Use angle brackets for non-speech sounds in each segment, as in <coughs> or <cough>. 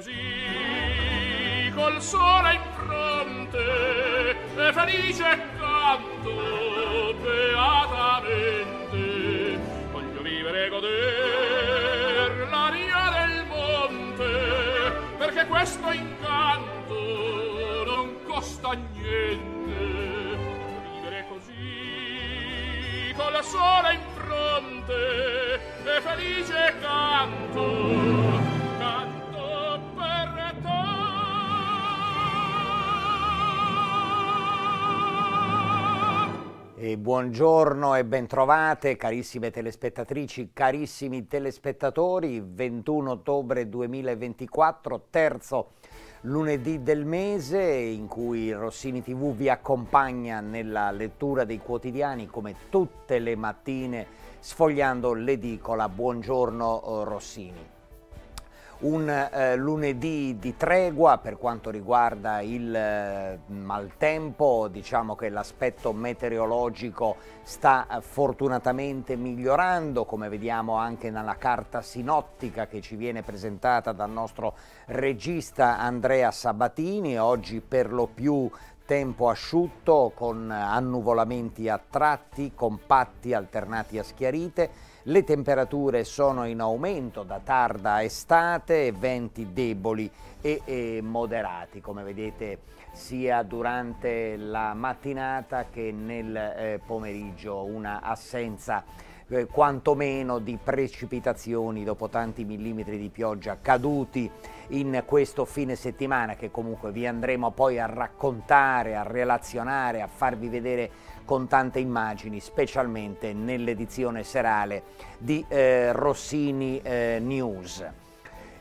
così col sole in fronte e felice canto beatamente voglio vivere e goder l'aria del monte perché questo incanto non costa niente voglio vivere così col sole in fronte e felice canto E buongiorno e bentrovate carissime telespettatrici, carissimi telespettatori, 21 ottobre 2024, terzo lunedì del mese in cui Rossini TV vi accompagna nella lettura dei quotidiani come tutte le mattine sfogliando l'edicola Buongiorno eh, Rossini un eh, lunedì di tregua per quanto riguarda il eh, maltempo, diciamo che l'aspetto meteorologico sta eh, fortunatamente migliorando, come vediamo anche nella carta sinottica che ci viene presentata dal nostro regista Andrea Sabatini, oggi per lo più tempo asciutto con annuvolamenti a tratti, compatti alternati a schiarite le temperature sono in aumento da tarda estate, venti deboli e, e moderati, come vedete sia durante la mattinata che nel eh, pomeriggio, una assenza eh, quantomeno di precipitazioni dopo tanti millimetri di pioggia caduti in questo fine settimana che comunque vi andremo poi a raccontare, a relazionare, a farvi vedere con tante immagini, specialmente nell'edizione serale di eh, Rossini eh, News.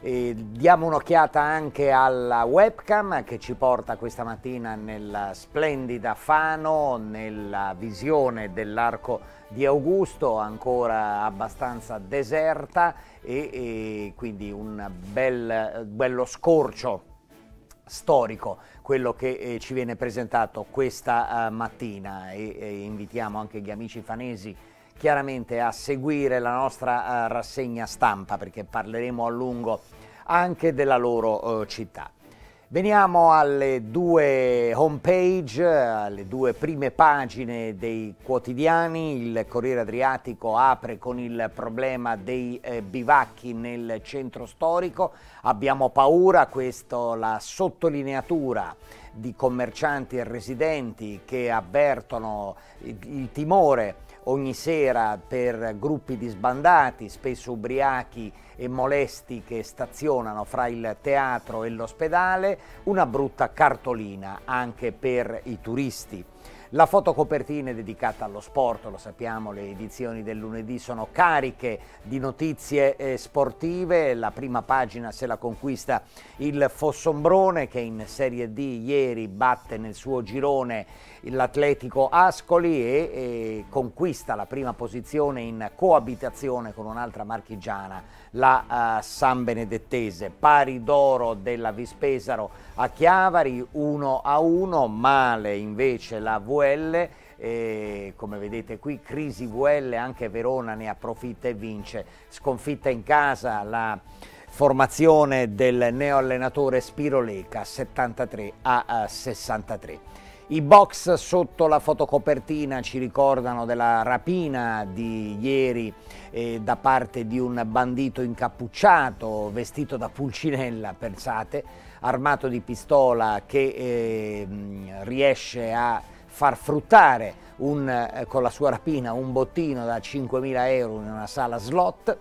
E diamo un'occhiata anche alla webcam che ci porta questa mattina nella splendida Fano, nella visione dell'arco di Augusto, ancora abbastanza deserta e, e quindi un bel, eh, bello scorcio storico quello che eh, ci viene presentato questa eh, mattina e, e eh, invitiamo anche gli amici fanesi chiaramente a seguire la nostra rassegna stampa perché parleremo a lungo anche della loro città. Veniamo alle due homepage, alle due prime pagine dei quotidiani. Il Corriere Adriatico apre con il problema dei eh, bivacchi nel centro storico. Abbiamo paura, questa la sottolineatura di commercianti e residenti che avvertono il, il timore ogni sera per gruppi di sbandati, spesso ubriachi e molesti che stazionano fra il teatro e l'ospedale, una brutta cartolina anche per i turisti. La fotocopertina è dedicata allo sport, lo sappiamo, le edizioni del lunedì sono cariche di notizie eh, sportive, la prima pagina se la conquista il Fossombrone che in Serie D ieri batte nel suo girone l'Atletico Ascoli e, e, conquista la prima posizione in coabitazione con un'altra marchigiana, la uh, San Benedettese. Pari d'oro della Vispesaro a Chiavari 1 a 1, male invece la VL. E, come vedete qui crisi VL anche Verona ne approfitta e vince sconfitta in casa la formazione del neoallenatore Spiro Leca 73 a 63 eh, i box sotto la fotocopertina ci ricordano della rapina di ieri eh, da parte di un bandito incappucciato, vestito da pulcinella, pensate, armato di pistola che eh, riesce a far fruttare un, eh, con la sua rapina un bottino da 5.000 euro in una sala slot.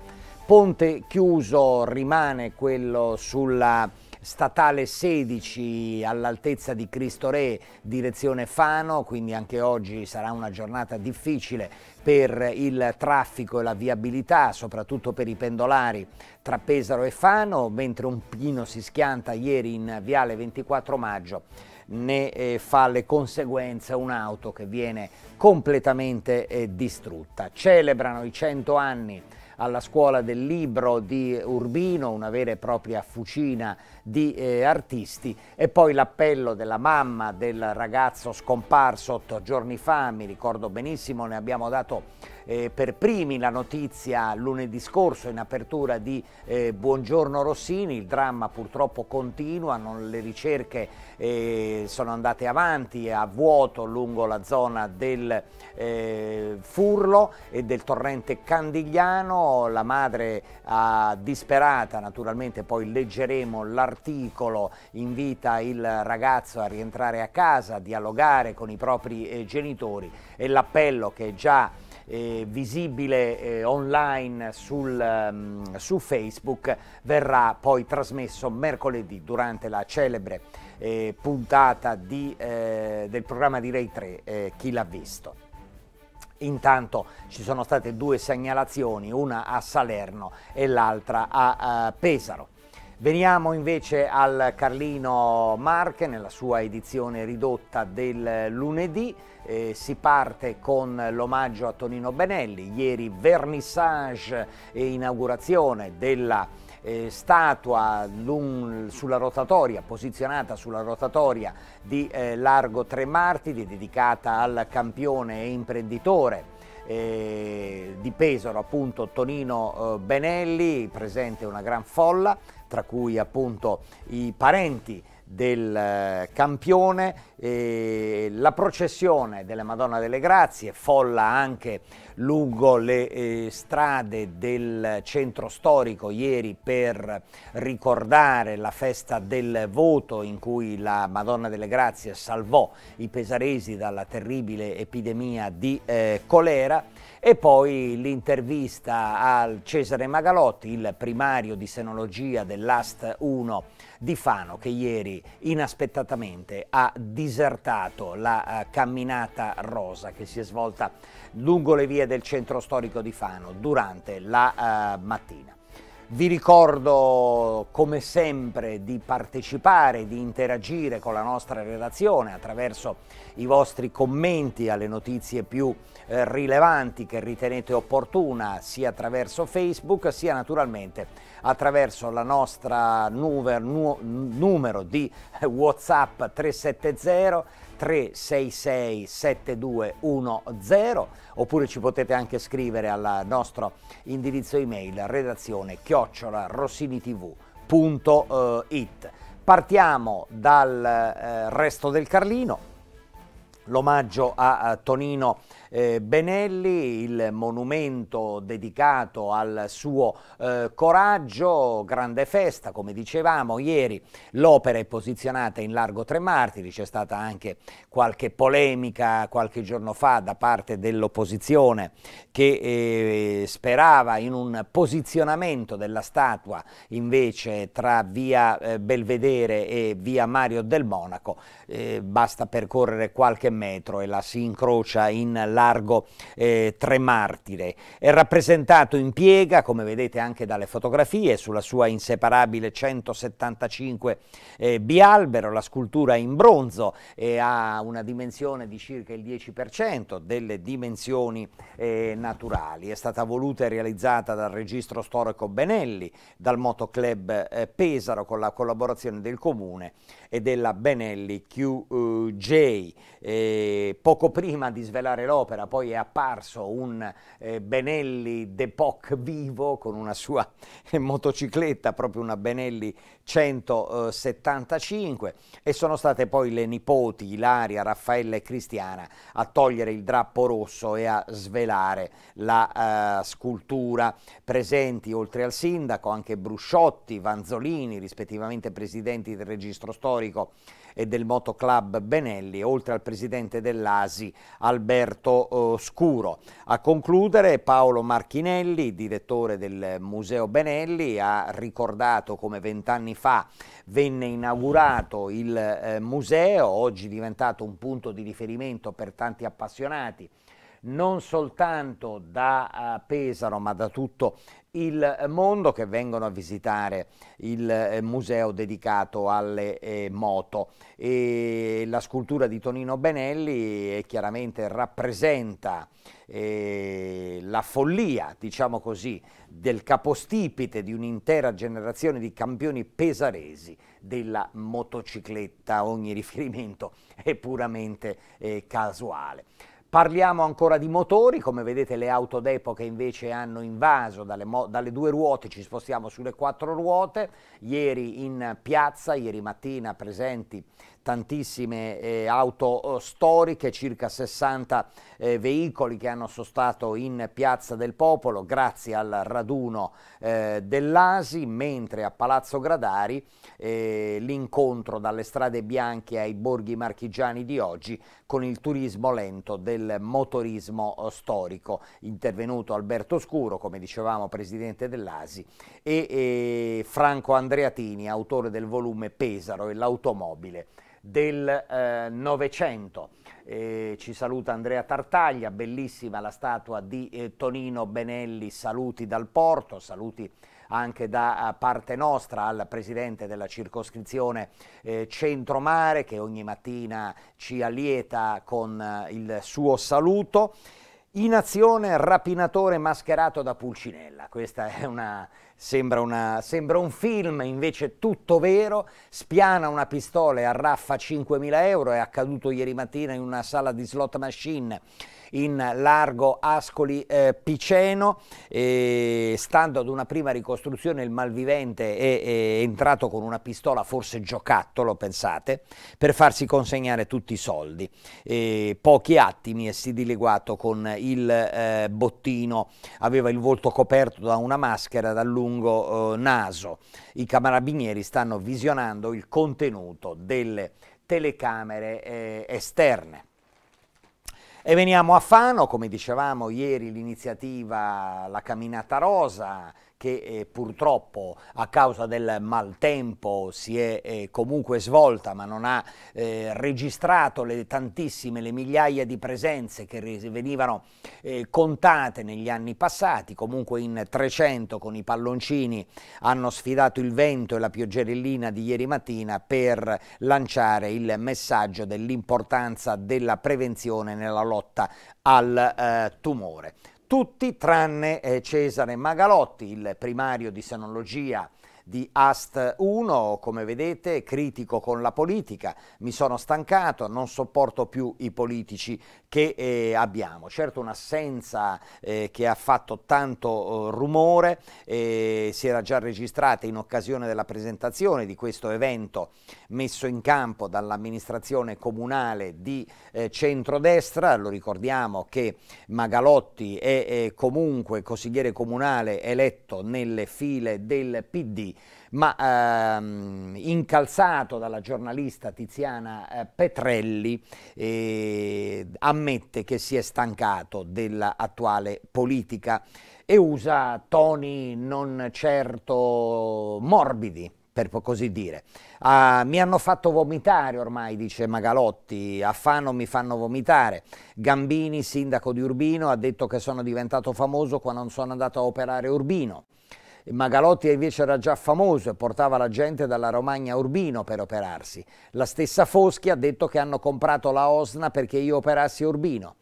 Ponte chiuso rimane quello sulla statale 16 all'altezza di Cristo Re, direzione Fano, quindi anche oggi sarà una giornata difficile per il traffico e la viabilità, soprattutto per i pendolari tra Pesaro e Fano, mentre un pino si schianta ieri in Viale 24 Maggio ne eh, fa le conseguenze un'auto che viene completamente eh, distrutta. Celebrano i 100 anni alla scuola del libro di Urbino, una vera e propria fucina di eh, artisti e poi l'appello della mamma del ragazzo scomparso otto giorni fa, mi ricordo benissimo, ne abbiamo dato eh, per primi la notizia lunedì scorso in apertura di eh, Buongiorno Rossini, il dramma purtroppo continua, non, le ricerche eh, sono andate avanti a vuoto lungo la zona del eh, Furlo e del torrente Candigliano, la madre ha disperata, naturalmente poi leggeremo l'articolo, invita il ragazzo a rientrare a casa, a dialogare con i propri eh, genitori e l'appello che già eh, visibile eh, online sul, um, su Facebook verrà poi trasmesso mercoledì durante la celebre eh, puntata di, eh, del programma di Rai 3 eh, Chi l'ha visto. Intanto ci sono state due segnalazioni, una a Salerno e l'altra a, a Pesaro. Veniamo invece al Carlino Marche nella sua edizione ridotta del lunedì. Eh, si parte con l'omaggio a Tonino Benelli, ieri vernissage e inaugurazione della eh, statua sulla rotatoria, posizionata sulla rotatoria di eh, Largo Tre Martiri, dedicata al campione e imprenditore eh, di Pesaro, appunto Tonino eh, Benelli, presente una gran folla, tra cui appunto i parenti del eh, campione, eh, la processione della Madonna delle Grazie, folla anche lungo le eh, strade del centro storico ieri per ricordare la festa del voto in cui la Madonna delle Grazie salvò i pesaresi dalla terribile epidemia di eh, colera. E poi l'intervista al Cesare Magalotti, il primario di senologia dell'AST 1 di Fano, che ieri inaspettatamente ha disertato la eh, camminata rosa che si è svolta lungo le vie del centro storico di Fano durante la uh, mattina. Vi ricordo come sempre di partecipare, di interagire con la nostra redazione attraverso i vostri commenti alle notizie più importanti eh, rilevanti che ritenete opportuna sia attraverso Facebook sia naturalmente attraverso la nostra nuver, nu, numero di <laughs> Whatsapp 370 366 7210 oppure ci potete anche scrivere al nostro indirizzo email redazione chiocciola rossinitv.it eh, Partiamo dal eh, resto del Carlino, l'omaggio a, a Tonino eh, Benelli, il monumento dedicato al suo eh, coraggio, grande festa, come dicevamo ieri, l'opera è posizionata in Largo Tre Martiri, c'è stata anche qualche polemica qualche giorno fa da parte dell'opposizione che eh, sperava in un posizionamento della statua invece tra via eh, Belvedere e via Mario del Monaco, eh, basta percorrere qualche metro e la si incrocia in Largo largo eh, Tremartire. È rappresentato in piega, come vedete anche dalle fotografie, sulla sua inseparabile 175 eh, bialbero, la scultura è in bronzo e ha una dimensione di circa il 10% delle dimensioni eh, naturali. È stata voluta e realizzata dal registro storico Benelli, dal motoclub eh, Pesaro con la collaborazione del comune e della Benelli QJ. Eh, poco prima di svelare l'opera dell'opera, poi è apparso un eh, Benelli d'Epoque vivo con una sua eh, motocicletta, proprio una Benelli 175 eh, e sono state poi le nipoti Ilaria, Raffaella e Cristiana a togliere il drappo rosso e a svelare la eh, scultura. Presenti oltre al sindaco anche Brusciotti, Vanzolini, rispettivamente presidenti del registro storico e del Motoclub Benelli, oltre al presidente dell'ASI Alberto eh, Scuro. A concludere Paolo Marchinelli, direttore del Museo Benelli, ha ricordato come vent'anni fa venne inaugurato il eh, museo, oggi diventato un punto di riferimento per tanti appassionati non soltanto da eh, Pesaro ma da tutto il mondo che vengono a visitare il eh, museo dedicato alle eh, moto e la scultura di Tonino Benelli eh, chiaramente rappresenta eh, la follia, diciamo così, del capostipite di un'intera generazione di campioni pesaresi della motocicletta, ogni riferimento è puramente eh, casuale. Parliamo ancora di motori, come vedete le auto d'epoca invece hanno invaso, dalle, dalle, due ruote ci spostiamo sulle quattro ruote, ieri in piazza, ieri mattina presenti tantissime eh, auto oh, storiche, circa 60 eh, veicoli che hanno sostato in Piazza del Popolo grazie al raduno eh, dell'Asi, mentre a Palazzo Gradari eh, l'incontro dalle strade bianche ai borghi marchigiani di oggi con il turismo lento del motorismo oh, storico. Intervenuto Alberto Scuro, come dicevamo presidente dell'Asi, e eh, Franco Andreatini, autore del volume Pesaro e l'automobile del eh, Novecento. Eh, ci saluta Andrea Tartaglia, bellissima la statua di eh, Tonino Benelli, saluti dal porto, saluti anche da eh, parte nostra al presidente della circoscrizione eh, Centromare che ogni mattina ci allieta con eh, il suo saluto. In azione rapinatore mascherato da Pulcinella, questa è una, sembra, una, sembra, un film, invece tutto vero, spiana una pistola e arraffa 5.000 euro, è accaduto ieri mattina in una sala di slot machine in largo Ascoli eh, Piceno, eh, stando ad una prima ricostruzione il malvivente è, è entrato con una pistola, forse giocattolo, pensate, per farsi consegnare tutti i soldi. Eh, pochi attimi e si dileguato con il eh, bottino, aveva il volto coperto da una maschera dal lungo eh, naso. I camarabinieri stanno visionando il contenuto delle telecamere eh, esterne. E veniamo a Fano, come dicevamo ieri l'iniziativa La Camminata Rosa che eh, purtroppo a causa del maltempo si è eh, comunque svolta ma non ha eh, registrato le tantissime, le migliaia di presenze che venivano eh, contate negli anni passati, comunque in 300 con i palloncini hanno sfidato il vento e la pioggerellina di ieri mattina per lanciare il messaggio dell'importanza della prevenzione nella lotta al eh, tumore tutti tranne eh, Cesare Magalotti, il primario di senologia di AST 1, come vedete, critico con la politica, mi sono stancato, non sopporto più i politici che eh, abbiamo. Certo un'assenza eh, che ha fatto tanto eh, rumore, eh, si era già registrata in occasione della presentazione di questo evento messo in campo dall'amministrazione comunale di eh, centrodestra, lo ricordiamo che Magalotti è, è comunque consigliere comunale eletto nelle file del PD ma ehm, incalzato dalla giornalista Tiziana eh, Petrelli, eh, ammette che si è stancato dell'attuale politica e usa toni non certo morbidi per così dire. Ah, mi hanno fatto vomitare ormai, dice Magalotti, a Fano mi fanno vomitare. Gambini, sindaco di Urbino, ha detto che sono diventato famoso quando sono andato a operare Urbino. Magalotti invece era già famoso e portava la gente dalla Romagna a Urbino per operarsi. La stessa Foschi ha detto che hanno comprato la Osna perché io operassi a Urbino.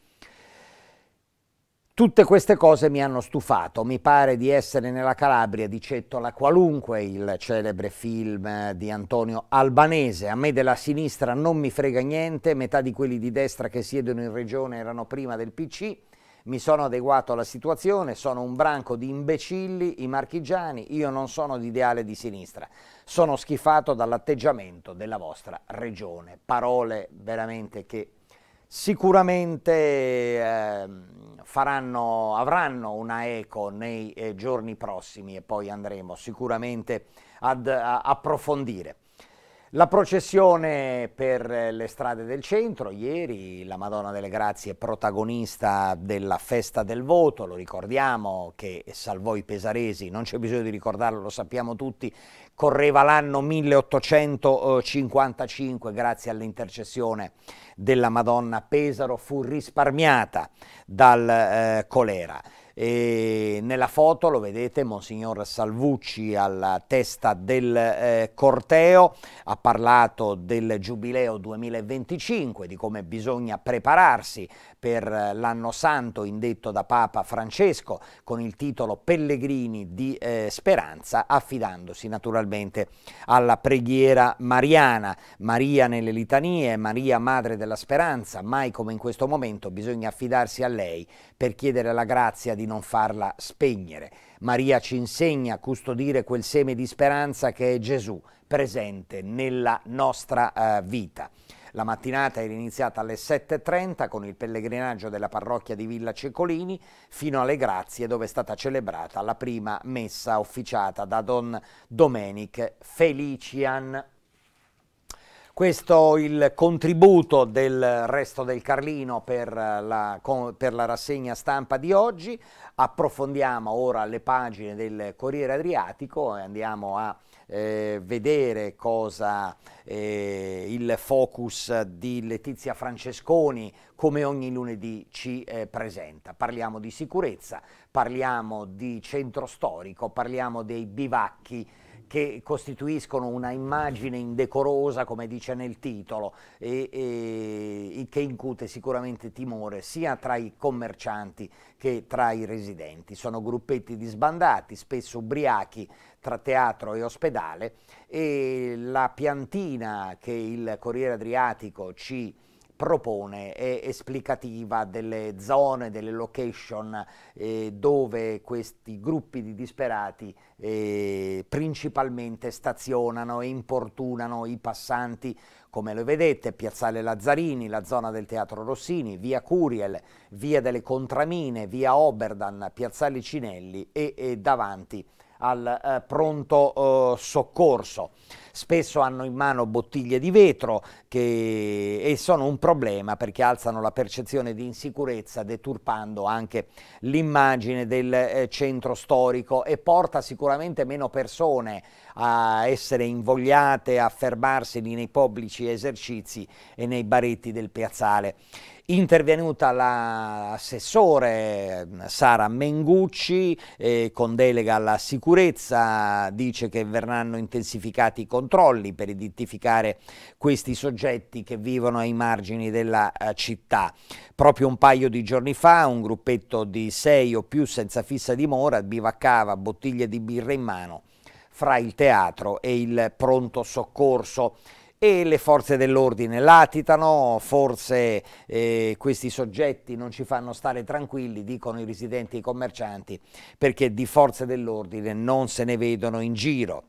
Tutte queste cose mi hanno stufato, mi pare di essere nella Calabria di Cettola qualunque, il celebre film di Antonio Albanese. A me della sinistra non mi frega niente, metà di quelli di destra che siedono in regione erano prima del PC mi sono adeguato alla situazione, sono un branco di imbecilli, i marchigiani, io non sono di ideale di sinistra, sono schifato dall'atteggiamento della vostra regione. Parole veramente che sicuramente eh, faranno, avranno una eco nei eh, giorni prossimi e poi andremo sicuramente ad a, approfondire. La processione per le strade del centro, ieri la Madonna delle Grazie protagonista della festa del voto, lo ricordiamo che salvò i pesaresi, non c'è bisogno di ricordarlo, lo sappiamo tutti, correva l'anno 1855 grazie all'intercessione della Madonna Pesaro fu risparmiata dal eh, colera. E nella foto lo vedete Monsignor Salvucci alla testa del eh, corteo, ha parlato del Giubileo 2025, di come bisogna prepararsi per l'anno santo indetto da Papa Francesco con il titolo Pellegrini di eh, Speranza, affidandosi naturalmente alla preghiera mariana, Maria nelle litanie, Maria Madre della Speranza, mai come in questo momento bisogna affidarsi a lei per chiedere la grazia di non farla spegnere. Maria ci insegna a custodire quel seme di speranza che è Gesù, presente nella nostra eh, vita. La mattinata era iniziata alle 7.30 con il pellegrinaggio della parrocchia di Villa Cecolini fino alle Grazie dove è stata celebrata la prima messa officiata da Don Domenic Felician. Questo il contributo del resto del Carlino per eh, la, per la, rassegna stampa di oggi. Approfondiamo ora le pagine del Corriere Adriatico e andiamo a eh, vedere cosa eh, il focus di Letizia Francesconi come ogni lunedì ci eh, presenta. Parliamo di sicurezza, parliamo di centro storico, parliamo dei bivacchi che costituiscono una immagine indecorosa, come dice nel titolo, e, e, che incute sicuramente timore sia tra i commercianti che tra i residenti. Sono gruppetti disbandati, spesso ubriachi, tra teatro e ospedale e la piantina che il Corriere Adriatico ci propone è esplicativa delle zone, delle location eh, dove questi gruppi di disperati eh, principalmente stazionano e importunano i passanti come lo vedete, Piazzale Lazzarini, la zona del Teatro Rossini, via Curiel, via delle Contramine, via Oberdan, Piazzale Cinelli e, e davanti al eh, pronto eh, soccorso. Spesso hanno in mano bottiglie di vetro che, e sono un problema perché alzano la percezione di insicurezza deturpando anche l'immagine del eh, centro storico e porta sicuramente meno persone a essere invogliate a fermarsi nei pubblici esercizi e nei baretti del piazzale intervenuta l'assessore mm, Sara Mengucci eh, con delega alla sicurezza, dice che verranno intensificati i controlli per identificare questi soggetti che vivono ai margini della eh, città. Proprio un paio di giorni fa un gruppetto di sei o più senza fissa dimora bivaccava bottiglie di birra in mano fra il teatro e il pronto soccorso e le forze dell'ordine latitano, forse eh, questi soggetti non ci fanno stare tranquilli, dicono i residenti e i commercianti, perché di forze dell'ordine non se ne vedono in giro.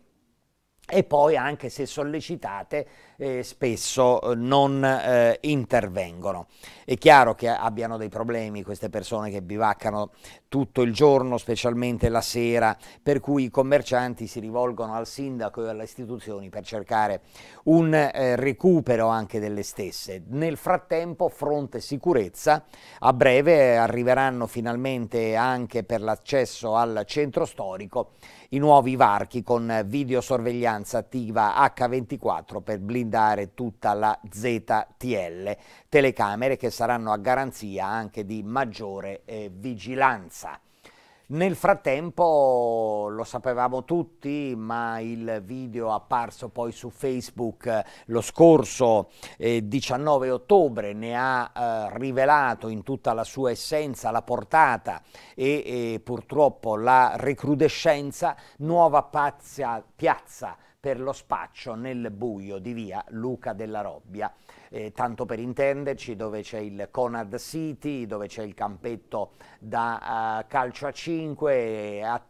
E poi anche se sollecitate eh, spesso non eh, intervengono. È chiaro che abbiano dei problemi queste persone che bivaccano tutto il giorno, specialmente la sera, per cui i commercianti si rivolgono al sindaco e alle istituzioni per cercare un eh, recupero anche delle stesse. Nel frattempo, fronte sicurezza, a breve arriveranno finalmente anche per l'accesso al centro storico i nuovi varchi con videosorveglianza attiva H24 per blindare blindare tutta la ZTL, telecamere che saranno a garanzia anche di maggiore eh, vigilanza. Nel frattempo lo sapevamo tutti, ma il video apparso poi su Facebook eh, lo scorso eh, 19 ottobre ne ha eh, rivelato in tutta la sua essenza la portata e, e eh, purtroppo la recrudescenza, nuova pazza, piazza per lo spaccio nel buio di via Luca della Robbia. Eh, tanto per intenderci dove c'è il Conad City, dove c'è il campetto da uh, calcio a 5, eh, a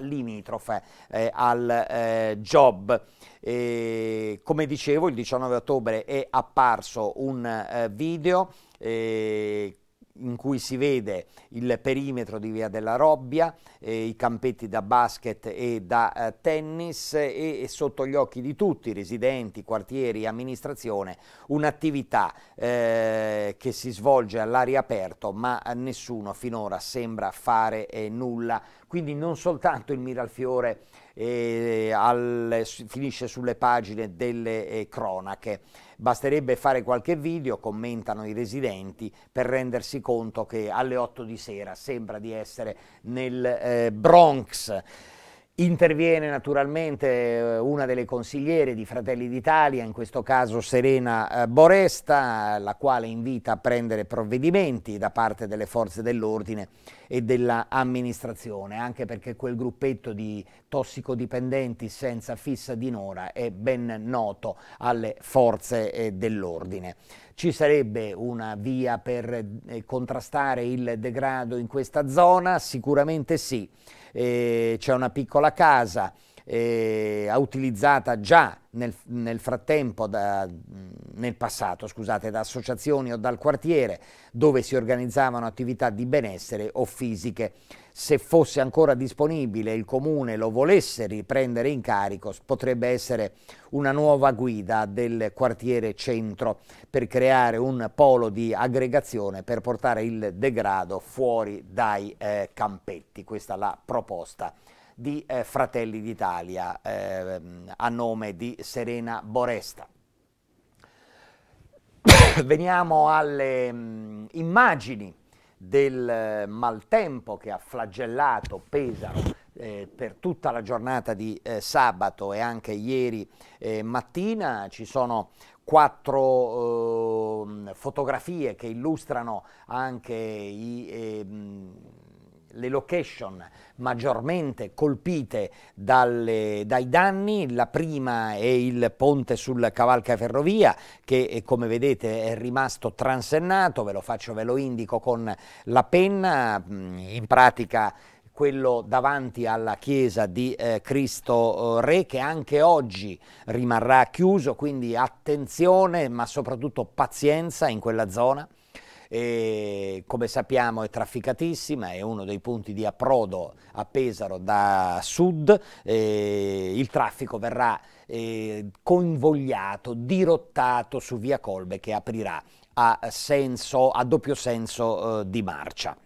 limitrofe eh, al eh, job. E, come dicevo il 19 ottobre è apparso un eh, video eh, in cui si vede il perimetro di Via della Robbia, eh, i campetti da basket e da eh, tennis e, e, sotto gli occhi di tutti, residenti, quartieri, amministrazione, un'attività eh, che si svolge all'aria aperta ma nessuno finora sembra fare eh, nulla. Quindi non soltanto il Miralfiore eh, al, finisce sulle pagine delle eh, cronache. Basterebbe fare qualche video, commentano i residenti, per rendersi conto che alle 8 di sera sembra di essere nel eh, Bronx. Interviene naturalmente eh, una delle consigliere di Fratelli d'Italia, in questo caso Serena eh, Boresta, la quale invita a prendere provvedimenti da parte delle forze dell'ordine e dell'amministrazione, anche perché quel gruppetto di tossicodipendenti senza fissa dinora è ben noto alle forze eh, dell'ordine. Ci sarebbe una via per contrastare il degrado in questa zona? Sicuramente sì eh, c'è una piccola casa eh, utilizzata già nel, nel frattempo, da, nel passato, scusate, da associazioni o dal quartiere dove si organizzavano attività di benessere o fisiche se fosse ancora disponibile il comune lo volesse riprendere in carico, potrebbe essere una nuova guida del quartiere centro per creare un polo di aggregazione per portare il degrado fuori dai eh, campetti. Questa è la proposta di eh, Fratelli d'Italia eh, a nome di Serena Boresta. <coughs> Veniamo alle mh, mm, immagini del eh, maltempo che ha flagellato Pesaro eh, per tutta la giornata di eh, sabato e anche ieri eh, mattina ci sono quattro ehm, fotografie che illustrano anche i ehm, le location maggiormente colpite dalle, dai danni, la prima è il ponte sul Cavalcaferrovia che eh, come vedete è rimasto transennato, ve lo faccio, ve lo indico con la penna, mm, in pratica quello davanti alla chiesa di eh, Cristo eh, Re che anche oggi rimarrà chiuso, quindi attenzione ma soprattutto pazienza in quella zona e, come sappiamo è trafficatissima, è uno dei punti di approdo a Pesaro da sud, e il traffico verrà eh, convogliato, dirottato su via Colbe che aprirà a, senso, a doppio senso eh, di marcia.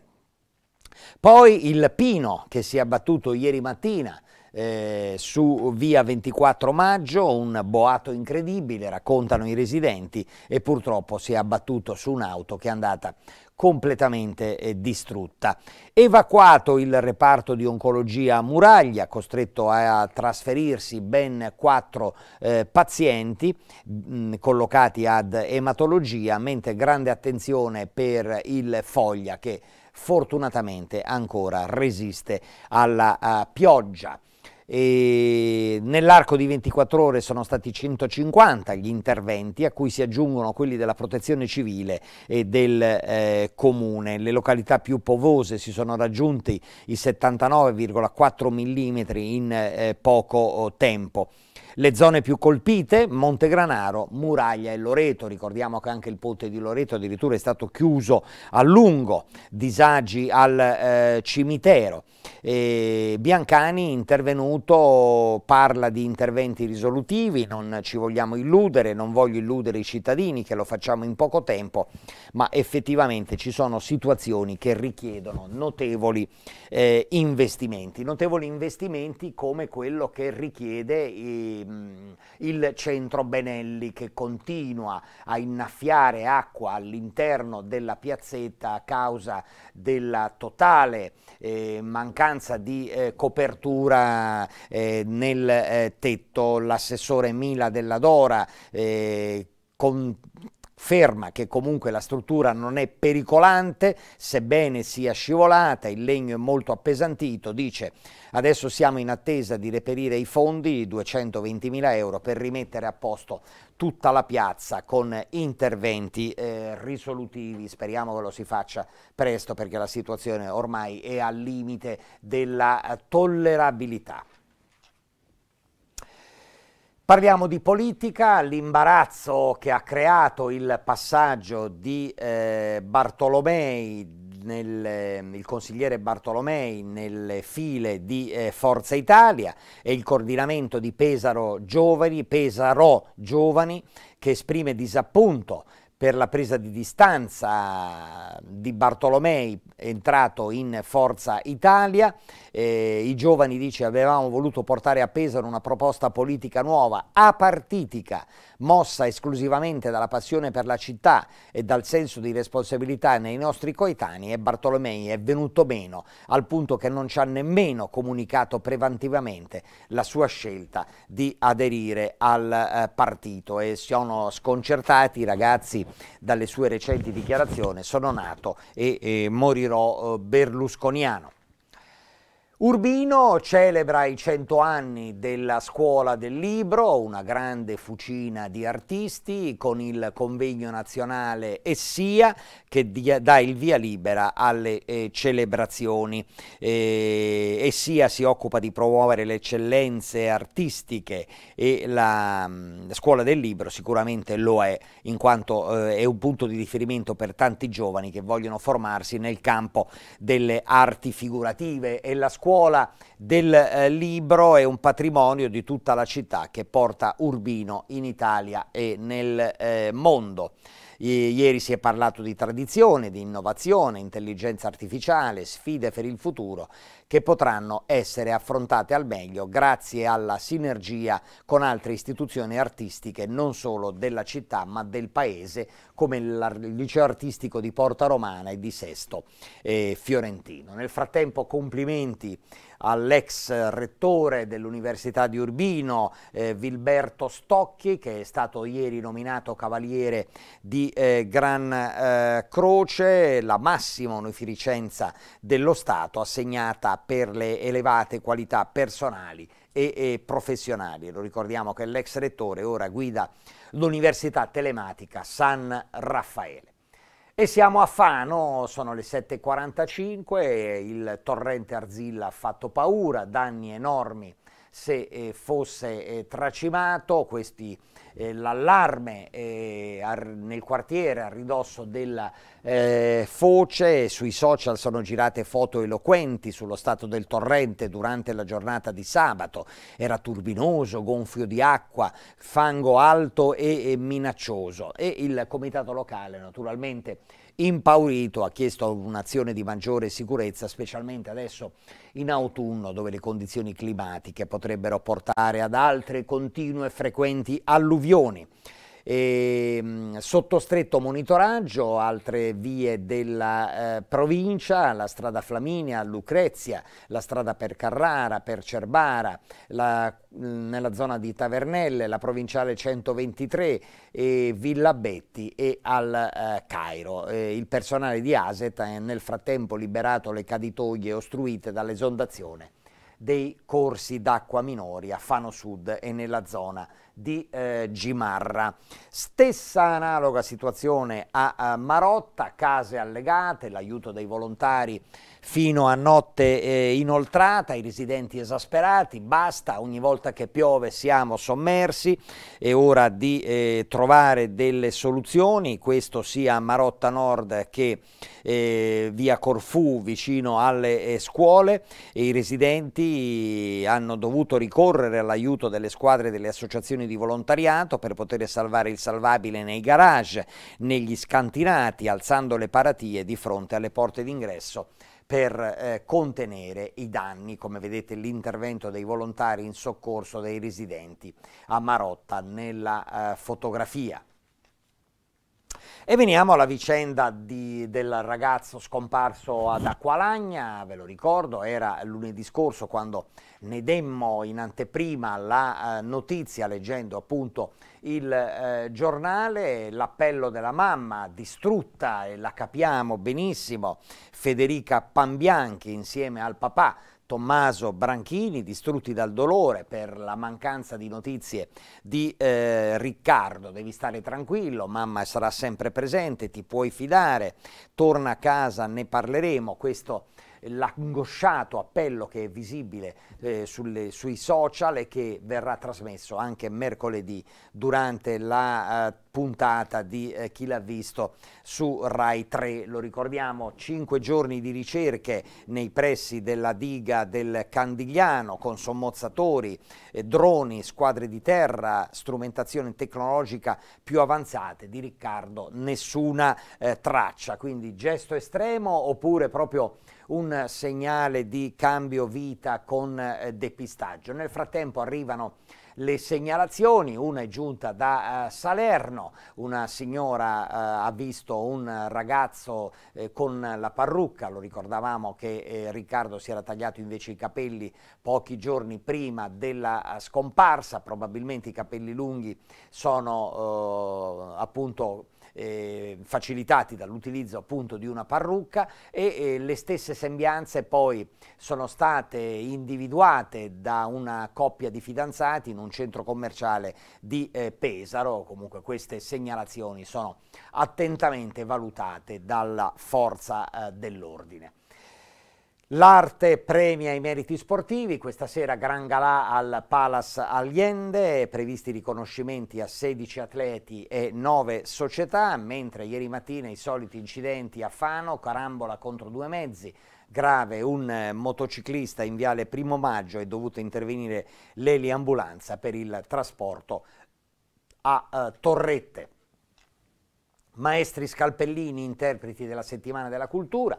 Poi il pino che si è abbattuto ieri mattina eh, su via 24 maggio, un boato incredibile, raccontano i residenti, e purtroppo si è abbattuto su un'auto che è andata completamente eh, distrutta. Evacuato il reparto di oncologia a Muraglia, costretto a trasferirsi ben quattro eh, pazienti mh, mm, collocati ad ematologia, mentre grande attenzione per il Foglia che fortunatamente ancora resiste alla pioggia. E nell'arco di 24 ore sono stati 150 gli interventi a cui si aggiungono quelli della protezione civile e del eh, comune. Le località più povose si sono raggiunti i 79,4 mm in eh, poco oh, tempo. Le zone più colpite, Montegranaro, Muraglia e Loreto, ricordiamo che anche il ponte di Loreto addirittura è stato chiuso a lungo, disagi al eh, cimitero. E Biancani intervenuto parla di interventi risolutivi, non ci vogliamo illudere, non voglio illudere i cittadini che lo facciamo in poco tempo, ma effettivamente ci sono situazioni che richiedono notevoli eh, investimenti, notevoli investimenti come quello che richiede eh, il centro Benelli che continua a innaffiare acqua all'interno della piazzetta a causa della totale eh, mancanza di eh, copertura eh, nel eh, tetto, l'assessore Mila della Dora eh, con ferma che comunque la struttura non è pericolante, sebbene sia scivolata, il legno è molto appesantito, dice adesso siamo in attesa di reperire i fondi, 220 mila euro, per rimettere a posto tutta la piazza con interventi eh, risolutivi, speriamo che lo si faccia presto perché la situazione ormai è al limite della eh, tollerabilità. Parliamo di politica, l'imbarazzo che ha creato il passaggio di eh, Bartolomei nel, eh, il consigliere Bartolomei nelle file di eh, Forza Italia e il coordinamento di Pesaro Giovani, Pesaro Giovani che esprime disappunto per la presa di distanza di Bartolomei entrato in Forza Italia. Eh, I giovani dice avevamo voluto portare a Pesaro una proposta politica nuova, apartitica, mossa esclusivamente dalla passione per la città e dal senso di responsabilità nei nostri coetanei e Bartolomei è venuto meno, al punto che non ci ha nemmeno comunicato preventivamente la sua scelta di aderire al eh, partito e sono sconcertati i ragazzi dalle sue recenti dichiarazioni, sono nato e, e morirò eh, berlusconiano. Urbino celebra i cento anni della Scuola del Libro, una grande fucina di artisti, con il convegno nazionale Essia che dà il via libera alle eh, celebrazioni. Eh, Essia si occupa di promuovere le eccellenze artistiche e la mh, mm, Scuola del Libro sicuramente lo è, in quanto eh, è un punto di riferimento per tanti giovani che vogliono formarsi nel campo delle arti figurative e la scuola scuola del eh, libro è un patrimonio di tutta la città che porta Urbino in Italia e nel eh, mondo. I ieri si è parlato di tradizione, di innovazione, intelligenza artificiale, sfide per il futuro che potranno essere affrontate al meglio grazie alla sinergia con altre istituzioni artistiche non solo della città ma del paese come il liceo artistico di Porta Romana e di Sesto eh, Fiorentino. Nel frattempo complimenti all'ex rettore dell'Università di Urbino, eh, Vilberto Stocchi, che è stato ieri nominato cavaliere di eh, Gran eh, Croce, la massima onorificenza dello Stato assegnata per le elevate qualità personali e, e professionali. Lo ricordiamo che l'ex rettore ora guida l'Università Telematica San Raffaele. E siamo a Fano, sono le 7.45, il torrente Arzilla ha fatto paura, danni enormi se eh, fosse eh, tracimato, questi eh, l'allarme eh, nel quartiere a ridosso della eh, foce, sui social sono girate foto eloquenti sullo stato del torrente durante la giornata di sabato, era turbinoso, gonfio di acqua, fango alto e, e minaccioso e il comitato locale naturalmente impaurito ha chiesto un'azione di maggiore sicurezza, specialmente adesso in autunno dove le condizioni climatiche potrebbero portare ad altre continue e frequenti alluvioni. E, ehm, sotto stretto monitoraggio altre vie della eh, provincia, la strada Flaminia, Lucrezia, la strada per Carrara, per Cerbara, la, mm, nella zona di Tavernelle, la provinciale 123, e Villa Betti e al eh, Cairo. Eh, il personale di ASET ha nel frattempo liberato le caditoie ostruite dall'esondazione dei corsi d'acqua minori a Fano Sud e nella zona di eh, Gimarra. Stessa analoga situazione a, a Marotta, case allegate, l'aiuto dei volontari fino a notte eh, inoltrata, i residenti esasperati, basta, ogni volta che piove siamo sommersi, è ora di eh, trovare delle soluzioni, questo sia a Marotta Nord che eh, via Corfù vicino alle eh, scuole, i residenti hanno dovuto ricorrere all'aiuto delle squadre delle associazioni di volontariato per poter salvare il salvabile nei garage, negli scantinati, alzando le paratie di fronte alle porte d'ingresso per eh, contenere i danni, come vedete l'intervento dei volontari in soccorso dei residenti a Marotta nella eh, fotografia. E veniamo alla vicenda di, del ragazzo scomparso ad Acqualagna, ve lo ricordo, era lunedì scorso quando ne demmo in anteprima la eh, notizia leggendo appunto il eh, giornale, l'appello della mamma distrutta e la capiamo benissimo, Federica Pambianchi insieme al papà Tommaso Branchini, distrutti dal dolore per la mancanza di notizie di eh, Riccardo. Devi stare tranquillo, mamma sarà sempre presente, ti puoi fidare, torna a casa, ne parleremo. Questo l'angosciato appello che è visibile eh, sulle, sui social e che verrà trasmesso anche mercoledì durante la eh, puntata di eh, Chi l'ha visto su Rai 3. Lo ricordiamo, cinque giorni di ricerche nei pressi della diga del Candigliano con sommozzatori, eh, droni, squadre di terra, strumentazione tecnologica più avanzate. Di Riccardo nessuna eh, traccia, quindi gesto estremo oppure proprio un segnale di cambio vita con eh, depistaggio. Nel frattempo arrivano le segnalazioni, una è giunta da eh, Salerno, una signora eh, ha visto un ragazzo eh, con la parrucca, lo ricordavamo che eh, Riccardo si era tagliato invece i capelli pochi giorni prima della scomparsa, probabilmente i capelli lunghi sono appunto eh, facilitati dall'utilizzo appunto di una parrucca e eh, le stesse sembianze poi sono state individuate da una coppia di fidanzati in un centro commerciale di eh, Pesaro, comunque queste segnalazioni sono attentamente valutate dalla forza eh, dell'ordine. L'arte premia i meriti sportivi, questa sera Gran Galà al Palace Allende, previsti riconoscimenti a 16 atleti e 9 società, mentre ieri mattina i soliti incidenti a Fano, carambola contro due mezzi, grave un eh, motociclista in viale Primo Maggio è dovuto intervenire l'eliambulanza per il trasporto a eh, Torrette. Maestri scalpellini, interpreti della settimana della cultura,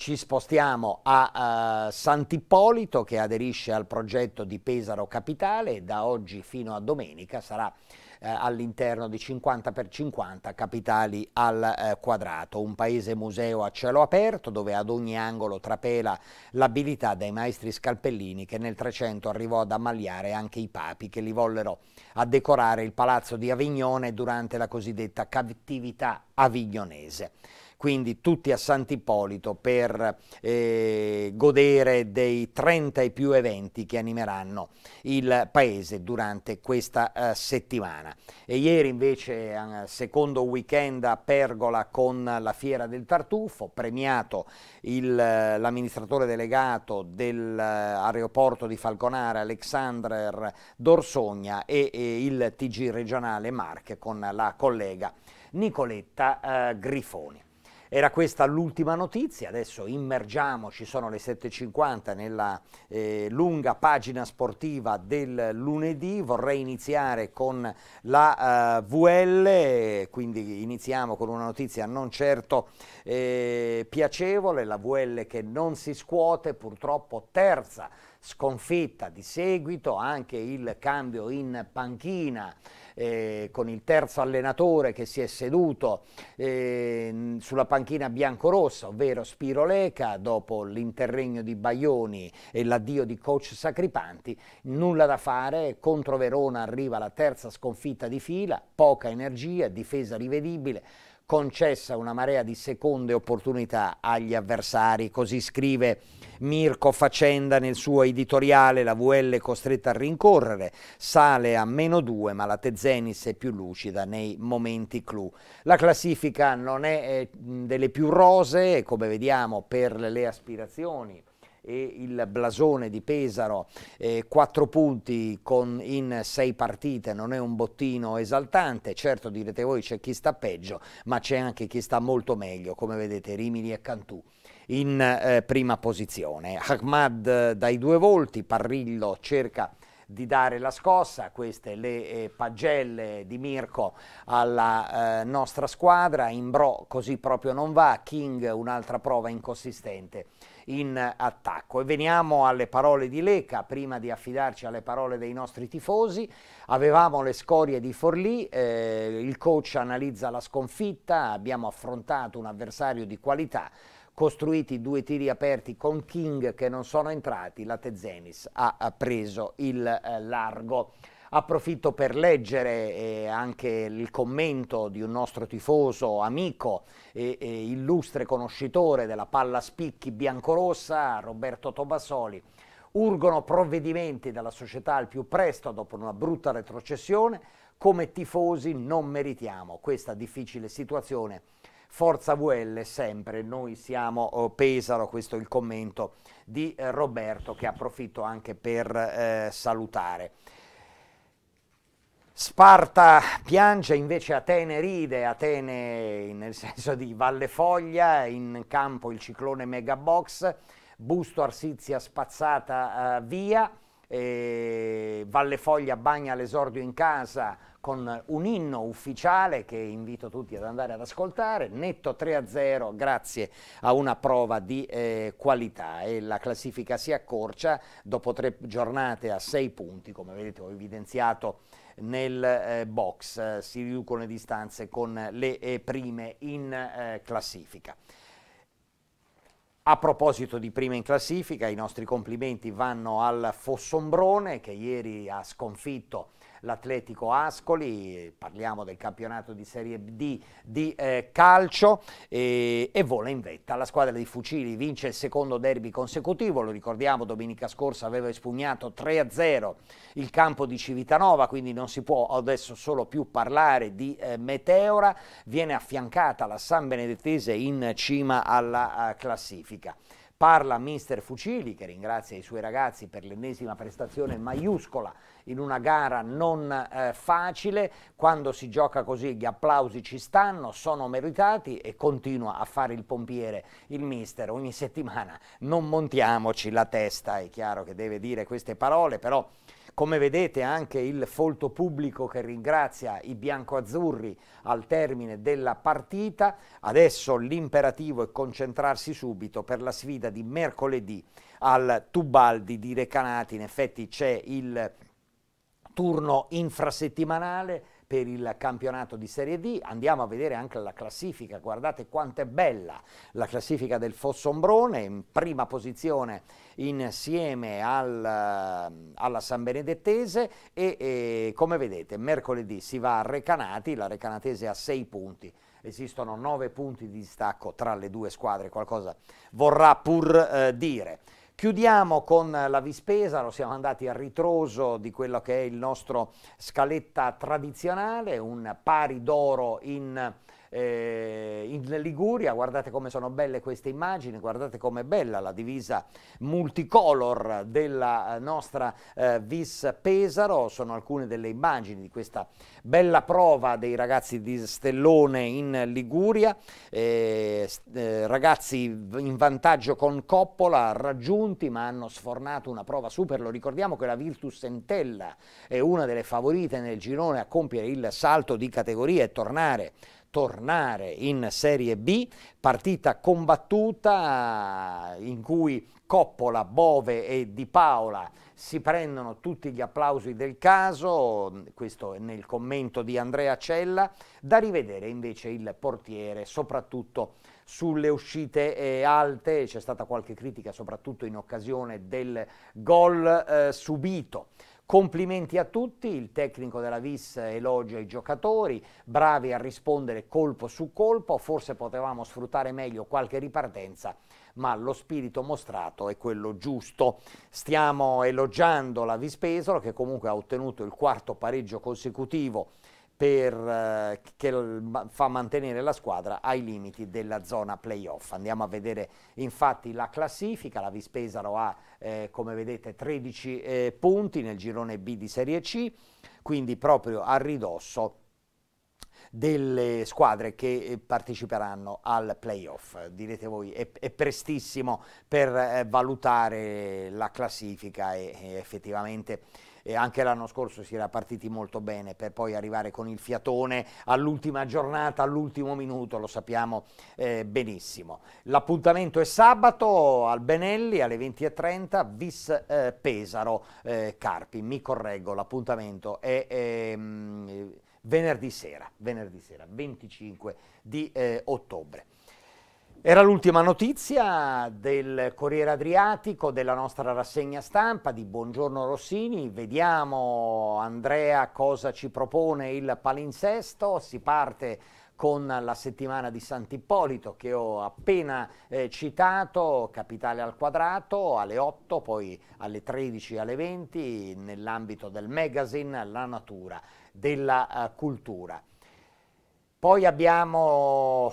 ci spostiamo a uh, Sant'Ippolito che aderisce al progetto di Pesaro Capitale e da oggi fino a domenica sarà eh, all'interno di 50 per 50 capitali al eh, quadrato, un paese museo a cielo aperto dove ad ogni angolo trapela l'abilità dei maestri scalpellini che nel 300 arrivò ad ammaliare anche i papi che li vollero a decorare il palazzo di Avignone durante la cosiddetta cattività avignonese quindi tutti a Sant'Ippolito per eh, godere dei 30 e più eventi che animeranno il paese durante questa eh, settimana. E ieri invece eh, secondo weekend a Pergola con la Fiera del Tartufo, premiato eh, l'amministratore delegato dell'aeroporto eh, di Falconare Alexander Dorsogna e, e il TG regionale Marche con la collega Nicoletta eh, Grifoni. Era questa l'ultima notizia, adesso immergiamo, ci sono le 7.50 nella eh, lunga pagina sportiva del lunedì, vorrei iniziare con la eh, VL, quindi iniziamo con una notizia non certo eh, piacevole, la VL che non si scuote, purtroppo terza sconfitta di seguito, anche il cambio in panchina eh, con il terzo allenatore che si è seduto eh, sulla panchina biancorossa, ovvero Spiro Leca, dopo l'interregno di Baioni e l'addio di coach Sacripanti, nulla da fare, contro Verona arriva la terza sconfitta di fila, poca energia, difesa rivedibile, concessa una marea di seconde opportunità agli avversari, così scrive Mirko Facenda nel suo editoriale, la VL costretta a rincorrere, sale a meno 2 ma la Tezenis è più lucida nei momenti clou. La classifica non è eh, delle più rosee, come vediamo per le aspirazioni e il blasone di Pesaro, eh, 4 punti con, in 6 partite, non è un bottino esaltante, certo direte voi c'è chi sta peggio, ma c'è anche chi sta molto meglio, come vedete Rimini e Cantù in eh, prima posizione. Ahmad eh, dai due volti, Parrillo cerca di dare la scossa, queste le eh, pagelle di Mirko alla eh, nostra squadra, Imbro così proprio non va, King un'altra prova inconsistente in attacco. E veniamo alle parole di Leca, prima di affidarci alle parole dei nostri tifosi, avevamo le scorie di Forlì, eh, il coach analizza la sconfitta, abbiamo affrontato un avversario di qualità, costruiti due tiri aperti con King che non sono entrati, la Tezenis ha preso il eh, largo. Approfitto per leggere eh, anche il commento di un nostro tifoso amico e, e illustre conoscitore della palla spicchi biancorossa, Roberto Tobasoli. Urgono provvedimenti dalla società al più presto dopo una brutta retrocessione. Come tifosi non meritiamo questa difficile situazione. Forza VL sempre, noi siamo oh, Pesaro, questo è il commento di eh, Roberto che approfitto anche per eh, salutare. Sparta piange, invece Atene ride, Atene nel senso di Valle Foglia, in campo il ciclone Megabox, Busto Arsizia spazzata eh, via, eh, Valle Foglia bagna l'esordio in casa con un inno ufficiale che invito tutti ad andare ad ascoltare, netto 3-0 grazie a una prova di eh, qualità e la classifica si accorcia dopo tre giornate a 6 punti, come vedete ho evidenziato nel eh, box, eh, si riducono le distanze con le eh, prime in classifica. A proposito di prima in classifica, i nostri complimenti vanno al Fossombrone che ieri ha sconfitto l'Atletico Ascoli, parliamo del campionato di Serie D di eh, calcio e, e vola in vetta. La squadra di Fucili vince il secondo derby consecutivo, lo ricordiamo domenica scorsa aveva espugnato 3-0 il campo di Civitanova, quindi non si può adesso solo più parlare di eh, meteora, viene affiancata la San Benedettese in cima alla uh, classifica. Parla mister Fucili che ringrazia i suoi ragazzi per l'ennesima prestazione maiuscola in una gara non eh, facile. Quando si gioca così gli applausi ci stanno, sono meritati e continua a fare il pompiere il mister. Ogni settimana non montiamoci la testa, è chiaro che deve dire queste parole, però come vedete anche il folto pubblico che ringrazia i biancoazzurri al termine della partita. Adesso l'imperativo è concentrarsi subito per la sfida di mercoledì al Tubaldi di Recanati. In effetti c'è il turno infrasettimanale per il campionato di Serie D. Andiamo a vedere anche la classifica, guardate quanto è bella la classifica del Fossombrone, in prima posizione insieme al, eh, alla San Benedettese e, e come vedete mercoledì si va a Recanati, la Recanatese ha 6 punti esistono 9 punti di distacco tra le due squadre, qualcosa vorrà pur eh, dire. Chiudiamo con la Vispesa, lo siamo andati a ritroso di quello che è il nostro scaletta tradizionale, un pari d'oro in eh, in Liguria, guardate come sono belle queste immagini, guardate com'è bella la divisa multicolor della eh, nostra eh, Vis Pesaro, sono alcune delle immagini di questa bella prova dei ragazzi di Stellone in Liguria, eh, eh ragazzi in vantaggio con Coppola raggiunti ma hanno sfornato una prova super, lo ricordiamo che la Virtus Sentella è una delle favorite nel girone a compiere il salto di categoria e tornare tornare in Serie B, partita combattuta in cui Coppola, Bove e Di Paola si prendono tutti gli applausi del caso, questo è nel commento di Andrea Cella, da rivedere invece il portiere, soprattutto sulle uscite eh, alte, c'è stata qualche critica soprattutto in occasione del gol eh, subito. Complimenti a tutti, il tecnico della Vis elogia i giocatori, bravi a rispondere colpo su colpo, forse potevamo sfruttare meglio qualche ripartenza, ma lo spirito mostrato è quello giusto. Stiamo elogiando la VIS Pesaro che comunque ha ottenuto il quarto pareggio consecutivo per, eh, che fa mantenere la squadra ai limiti della zona playoff. Andiamo a vedere infatti la classifica, la Vispesaro ha eh, come vedete 13 eh, punti nel girone B di Serie C, quindi proprio a ridosso delle squadre che eh, parteciperanno al playoff. Direte voi, è, è prestissimo per eh, valutare la classifica e, e effettivamente e anche l'anno scorso si era partiti molto bene per poi arrivare con il fiatone all'ultima giornata, all'ultimo minuto, lo sappiamo eh, benissimo. L'appuntamento è sabato al Benelli alle 20.30, Vis eh, Pesaro eh, Carpi, mi correggo, l'appuntamento è... è ehm, venerdì sera, venerdì sera 25 di eh, ottobre. Era l'ultima notizia del Corriere Adriatico, della nostra rassegna stampa di Buongiorno Rossini. Vediamo Andrea cosa ci propone il palinsesto. Si parte con la settimana di Sant'Ippolito che ho appena eh, citato, Capitale al quadrato, alle 8, poi alle 13, alle 20, nell'ambito del magazine La natura della uh, cultura. Poi abbiamo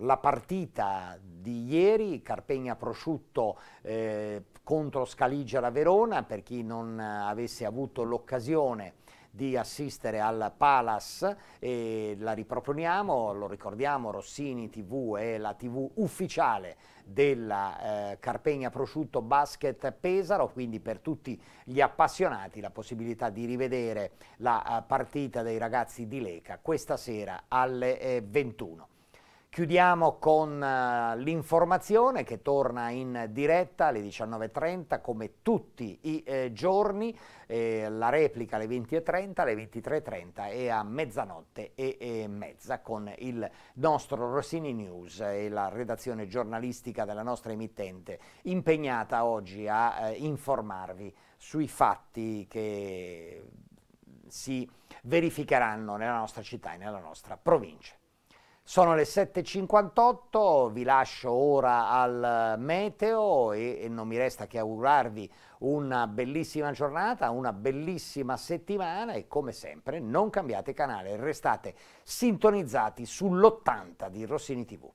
la partita di ieri, Carpegna Prosciutto eh, contro Scaligera Verona, per chi non avesse avuto l'occasione di assistere al Palace e la riproponiamo, lo ricordiamo, Rossini TV è la TV ufficiale della eh, Carpegna Prosciutto Basket Pesaro, quindi per tutti gli appassionati la possibilità di rivedere la eh, partita dei ragazzi di Leca questa sera alle eh, 21. Chiudiamo con eh, l'informazione che torna in diretta alle 19.30 come tutti i eh, giorni, eh, la replica alle 20.30, alle 23.30 e a mezzanotte e, mezza con il nostro Rossini News e la redazione giornalistica della nostra emittente impegnata oggi a informarvi sui fatti che si verificheranno nella nostra città e nella nostra provincia. Sono le 7.58, vi lascio ora al meteo e, e, non mi resta che augurarvi una bellissima giornata, una bellissima settimana e come sempre non cambiate canale, restate sintonizzati sull'80 di Rossini TV.